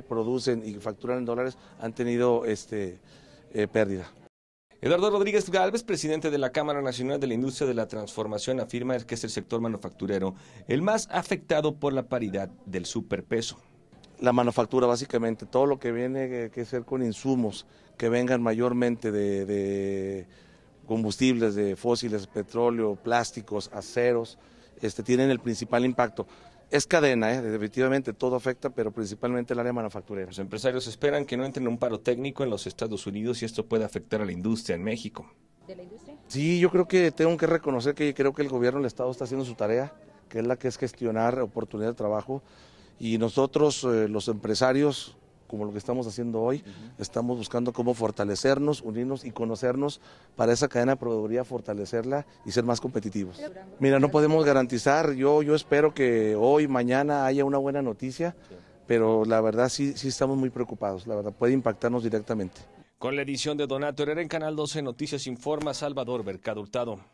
producen y facturan en dólares han tenido este, eh, pérdida. Eduardo Rodríguez Galvez, presidente de la Cámara Nacional de la Industria de la Transformación, afirma que es el sector manufacturero el más afectado por la paridad del superpeso. La manufactura, básicamente, todo lo que viene eh, que ser con insumos que vengan mayormente de, de combustibles, de fósiles, petróleo, plásticos, aceros, este, tienen el principal impacto. Es cadena, ¿eh? definitivamente todo afecta, pero principalmente el área manufacturera. Los empresarios esperan que no entren en un paro técnico en los Estados Unidos y esto puede afectar a la industria en México. ¿De la industria? Sí, yo creo que tengo que reconocer que creo que el gobierno del Estado está haciendo su tarea, que es la que es gestionar oportunidades de trabajo. Y nosotros, eh, los empresarios, como lo que estamos haciendo hoy. Estamos buscando cómo fortalecernos, unirnos y conocernos para esa cadena de proveeduría, fortalecerla y ser más competitivos. Mira, no podemos garantizar, yo, yo espero que hoy, mañana haya una buena noticia, pero la verdad sí, sí estamos muy preocupados, la verdad puede impactarnos directamente. Con la edición de Donato Herrera en Canal 12 Noticias Informa Salvador Mercado